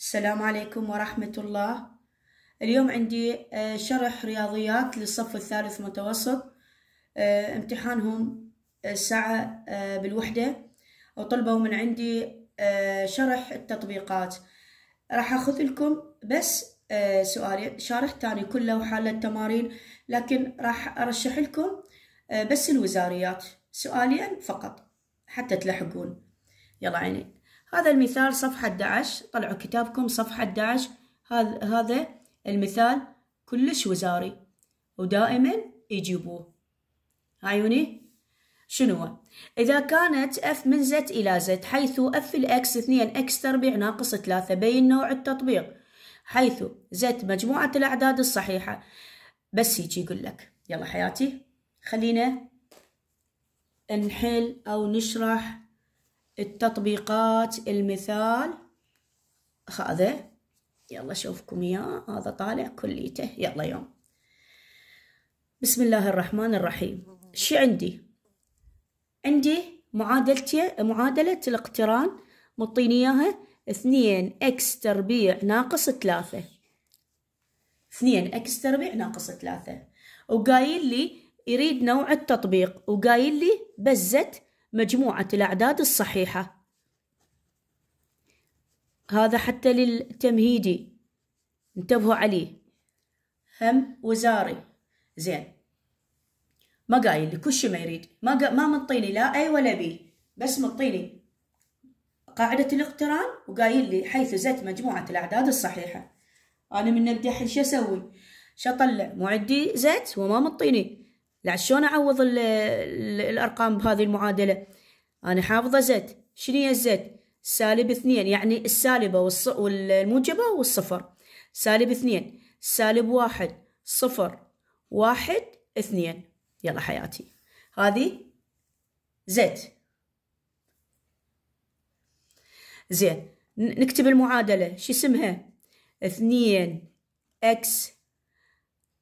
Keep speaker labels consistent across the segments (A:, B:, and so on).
A: السلام عليكم ورحمة الله اليوم عندي آه، شرح رياضيات للصف الثالث متوسط آه، امتحانهم آه، ساعة بالوحدة وطلبوا من عندي شرح التطبيقات راح أخذ لكم بس سؤال شارح تاني كله وحالة التمارين لكن راح أرشح لكم بس الوزاريات سؤالين فقط حتى تلحقون يلا عيني هذا المثال صفحة 11 طلعوا كتابكم صفحة 11 هذا هذا المثال كلش وزاري ودائما يجيبوه عيوني شنو إذا كانت اف من Z إلى Z حيث اف الأكس 2 أكس تربيع ناقص 3 بين نوع التطبيق حيث Z مجموعة الأعداد الصحيحة بس يجي يقول لك يلا حياتي خلينا نحل أو نشرح التطبيقات المثال هذا يلا شوفكم اياه هذا طالع كليته يلا يوم بسم الله الرحمن الرحيم شي عندي عندي معادلتي معادلة الاقتران مطيني اياها اثنين اكس تربيع ناقص ثلاثة اثنين اكس تربيع ناقص ثلاثة وقايل لي يريد نوع التطبيق وقايل لي بزت مجموعة الأعداد الصحيحة هذا حتى للتمهيدي انتبهوا عليه هم وزاري زين ما قايل لي كل شيء ما يريد ما قا... ما مطيني لا اي ولا بي بس مطيني قاعدة الاقتران وقايل لي حيث زت مجموعة الأعداد الصحيحة أنا من نبدأ الحين شو أسوي؟ شو أطلع؟ معدي زيت وما مطيني شلون اعوض الـ الارقام بهذه المعادله انا حافظه زد شنو هي الزد سالب اثنين يعني السالبه والص... والموجبه والصفر سالب اثنين سالب واحد صفر واحد اثنين يلا حياتي هذه زد زين نكتب المعادلة شو اسمها اثنين اكس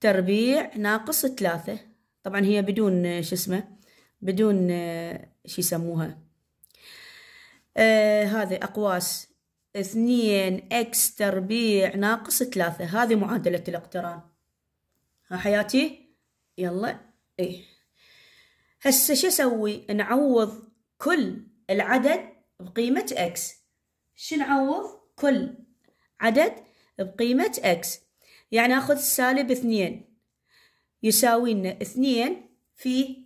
A: تربيع ناقص ثلاثة طبعا هي بدون آه، شو اسمه بدون آه، شو يسموها آه هذه أقواس اثنين اكس تربيع ناقص ثلاثة هذه معادلة الاقتران ها حياتي يلا ايه هسه شو اسوي نعوض كل العدد بقيمة اكس شو نعوض كل عدد بقيمة اكس يعني اخذ سالب اثنين يساوي لنا اثنين في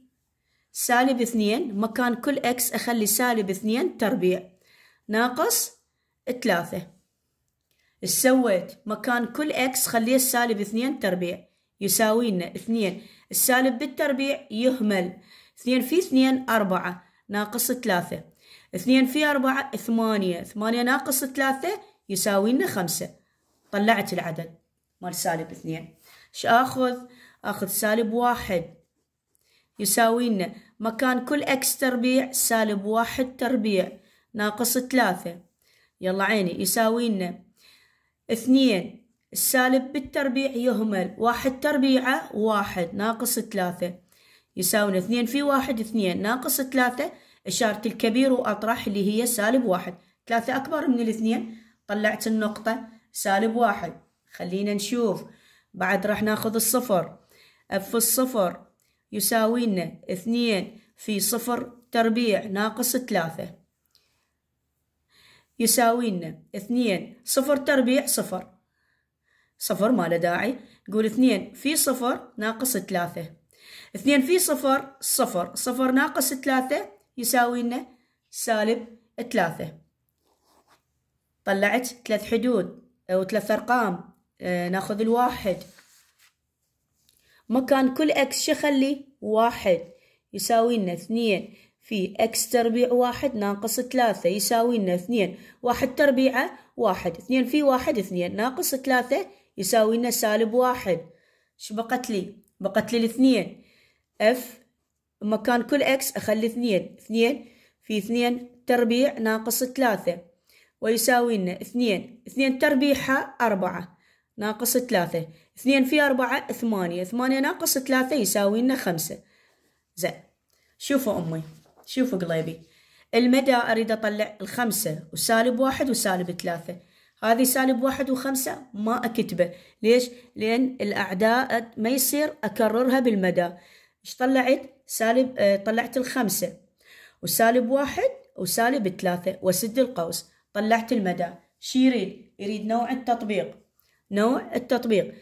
A: سالب اثنين مكان كل اكس اخلي سالب اثنين تربيع ناقص ثلاثة سويت مكان كل اكس خليه سالب اثنين تربيع يساوي لنا اثنين السالب بالتربيع يهمل اثنين في اثنين أربعة ناقص ثلاثة اثنين في أربعة ثمانية ثمانية ناقص ثلاثة يساوي لنا خمسة طلعت العدد مال سالب اثنين شاخذ اخذ سالب واحد يساوي لنا مكان كل اكس تربيع سالب واحد تربيع ناقص ثلاثة يلا عيني يساوي لنا اثنين السالب بالتربيع يهمل واحد تربيعة واحد ناقص ثلاثة يساوي اثنين في واحد اثنين ناقص ثلاثة إشارة الكبير وأطرح اللي هي سالب واحد ثلاثة أكبر من الاثنين طلعت النقطة سالب واحد خلينا نشوف بعد راح ناخذ الصفر في الصفر يساوي لنا اثنين في صفر تربيع ناقص ثلاثة يساوي لنا اثنين صفر تربيع صفر صفر ما له داعي نقول اثنين في صفر ناقص ثلاثة اثنين في صفر صفر صفر ناقص ثلاثة يساوي لنا سالب ثلاثة طلعت ثلاث حدود أو ثلاث أرقام آه ناخذ الواحد مكان كل اكس شخلي واحد يساوي لنا اثنين في اكس تربيع واحد ناقص ثلاثة يساوي لنا اثنين واحد تربيعة واحد اثنين في واحد اثنين ناقص ثلاثة يساوي لنا سالب واحد شو بقت لي؟ بقت لي الاثنين اف مكان كل اكس اخلي اثنين اثنين في اثنين تربيع ناقص ثلاثة ويساوي لنا اثنين اثنين تربيعها أربعة ناقص ثلاثة اثنين في أربعة ثمانية ثمانية ناقص ثلاثة يساوي لنا خمسة زين شوفوا أمي شوفوا قليبي المدى أريد أطلع الخمسة وسالب واحد وسالب ثلاثة هذه سالب واحد وخمسة ما أكتبه ليش؟ لأن الأعداد ما يصير أكررها بالمدى إيش طلعت؟ سالب آه، طلعت الخمسة وسالب واحد وسالب ثلاثة وسد القوس طلعت المدى شيرين يريد؟ يريد نوع التطبيق نوع التطبيق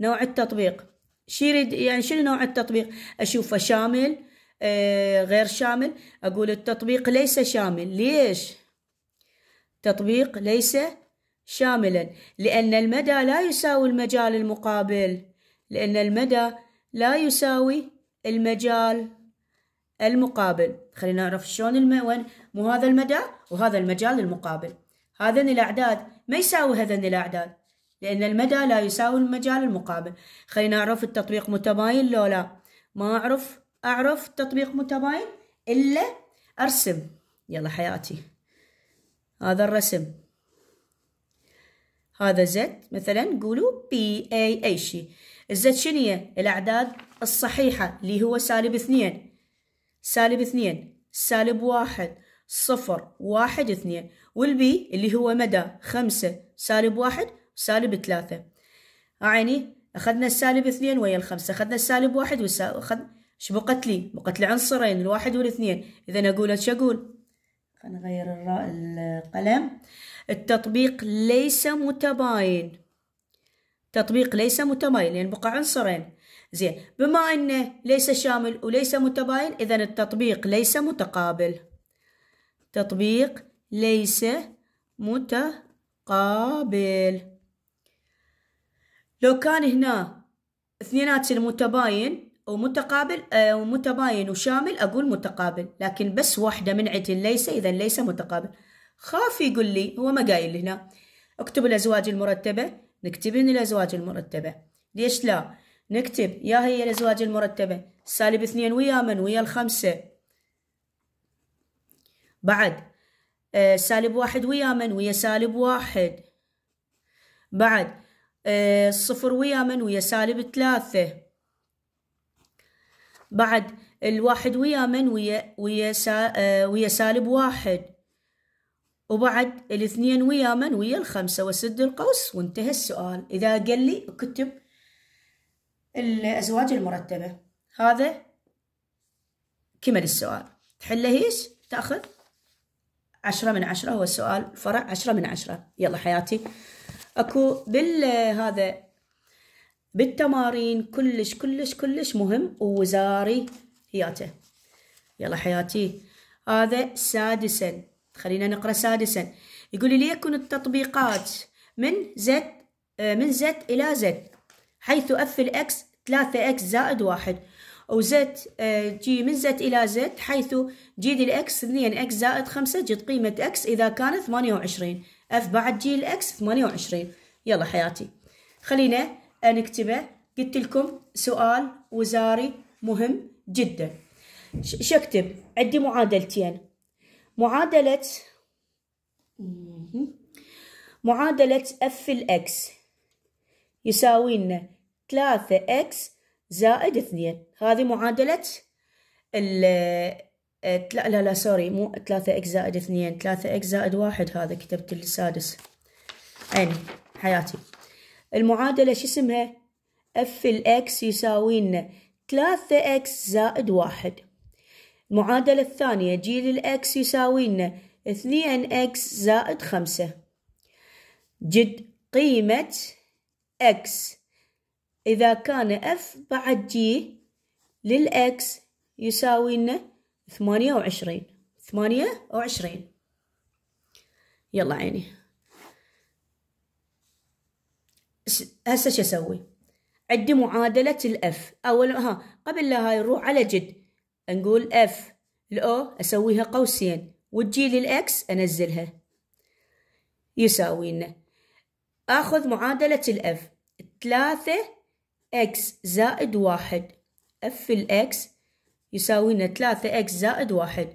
A: نوع التطبيق شيريد يعني شنو نوع التطبيق اشوفه شامل آه غير شامل اقول التطبيق ليس شامل ليش تطبيق ليس شاملا لان المدى لا يساوي المجال المقابل لان المدى لا يساوي المجال المقابل خلينا نعرف شلون الم... وين مو هذا المدى وهذا المجال المقابل هذين الاعداد ما يساوي هذين الاعداد لأن المدى لا يساوي المجال المقابل خلينا نعرف التطبيق متباين لو لا ما أعرف أعرف التطبيق متباين إلا أرسم يلا حياتي هذا الرسم هذا زد مثلا قولوا بي اي اي شيء الزد شنية الأعداد الصحيحة اللي هو سالب اثنين سالب اثنين سالب واحد صفر واحد اثنين والبي اللي هو مدى خمسة سالب واحد سالب ثلاثة عيني أخذنا السالب اثنين ويا الخمسة أخذنا السالب واحد وسا أخذ شو بقت لي؟ بقت لي عنصرين الواحد والاثنين إذا أقول إيش أقول؟ خلينا نغير القلم التطبيق ليس متباين تطبيق ليس متباين لأن يعني بقى عنصرين زين بما أنه ليس شامل وليس متباين إذا التطبيق ليس متقابل تطبيق ليس متقابل لو كان هنا اثنينات المتباين ومتقابل آه، أو متباين وشامل أقول متقابل لكن بس واحدة من عدل ليس إذا ليس متقابل خاف يقول لي هو ما قايل هنا اكتب الأزواج المرتبة نكتب هنا الأزواج المرتبة ليش لا نكتب يا هي الأزواج المرتبة سالب اثنين ويا من ويا الخمسة بعد آه، سالب واحد ويا من ويا سالب واحد بعد الصفر ويا من ويا سالب ثلاثة بعد الواحد ويا من ويا ويا, سا آه، ويا سالب واحد وبعد الاثنين ويا من ويا الخمسة وسد القوس وانتهى السؤال إذا قال لي كتب الأزواج المرتبة هذا كمل السؤال تحله هيش تأخذ عشرة من عشرة هو السؤال فرع عشرة من عشرة يلا حياتي اكو بالهذا بالتمارين كلش كلش كلش مهم ووزاري ياته يلا حياتي هذا سادسا خلينا نقرا سادسا يقول ليكن التطبيقات من زد آه، من زد الى زد حيث اف الاكس 3 اكس زائد واحد أو زد جي آه، من زد إلى زد حيث جي دي الإكس 2 إكس زائد 5 جد قيمة إكس إذا كانت 28 اف بعد جي الاكس 28 يلا حياتي خلينا نكتبه قلت لكم سؤال وزاري مهم جدا شو اكتب عندي معادلتين معادلة معادلة اف الاكس يساوي لنا 3 اكس زائد 2 هذه معادلة إيه، لا لا لا سوري مو ثلاثة اكس زائد اثنين ثلاثة اكس زائد واحد هذا كتبت السادس عيني حياتي المعادلة شو اسمها اف الاكس يساوي لنا ثلاثة اكس زائد واحد المعادلة الثانية جي للاكس يساوي لنا اثنين اكس زائد خمسة جد قيمة اكس إذا كان اف بعد جي للاكس يساوي لنا ثمانية وعشرين ثمانية وعشرين يلا عيني هسه شو اسوي عندي معادلة الاف اول ها قبل لا هاي نروح على جد نقول اف الاو اسويها قوسين وتجي لي الاكس انزلها يساوي لنا اخذ معادلة الاف ثلاثة اكس زائد واحد اف الاكس يساوينا ثلاثة إكس زائد واحد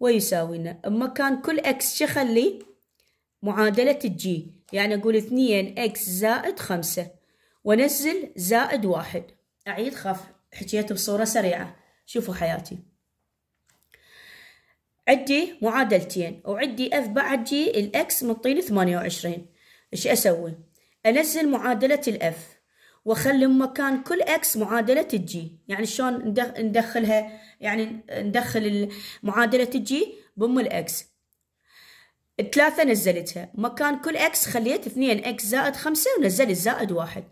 A: ويساوينا بمكان كل إكس شخلي معادلة الجي يعني أقول اثنين إكس زائد خمسة وانزل زائد واحد أعيد خف حكيت بصورة سريعة شوفوا حياتي عدي معادلتين وعدي اف بعد جي الاكس من طين 28 ايش اسوي انزل معادله الاف واخلي مكان كل اكس معادله الجي يعني شلون ندخلها يعني ندخل معادله الجي بام الاكس الثلاثة نزلتها مكان كل اكس خليت اثنين اكس زائد خمسة ونزلت زائد واحد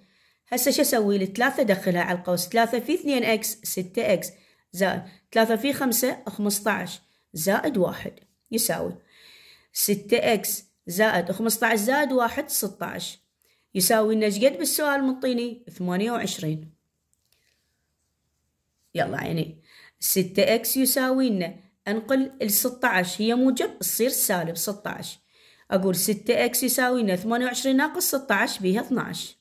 A: هسه شو اسوي الثلاثة دخلها على القوس ثلاثة في اثنين اكس ستة اكس زائد ثلاثة في خمسة خمسطعش زائد واحد يساوي ستة اكس زائد خمسطعش زائد واحد ستة عشر يساوي لنا قد بالسؤال منطيني ثمانية وعشرين يلا عيني ستة اكس يساوي لنا انقل الستة عشر هي موجب تصير سالب ستة عشر اقول ستة اكس يساوي لنا ثمانية وعشرين ناقص ستة عشر بيها اثنا عشر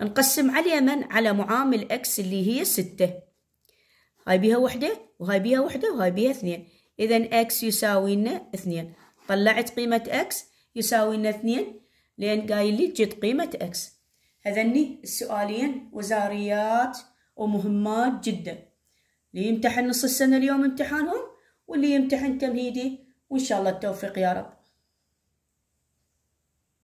A: نقسم على من على معامل اكس اللي هي ستة هاي بيها وحدة وهاي بيها وحدة وهاي بيها اثنين إذا اكس يساوي لنا اثنين طلعت قيمة اكس يساوي لنا اثنين لأن قايل لي جت قيمة إكس هذني السؤالين وزاريات ومهمات جدا اللي يمتحن نص السنة اليوم امتحانهم واللي يمتحن تمهيدي وإن شاء الله التوفيق يا رب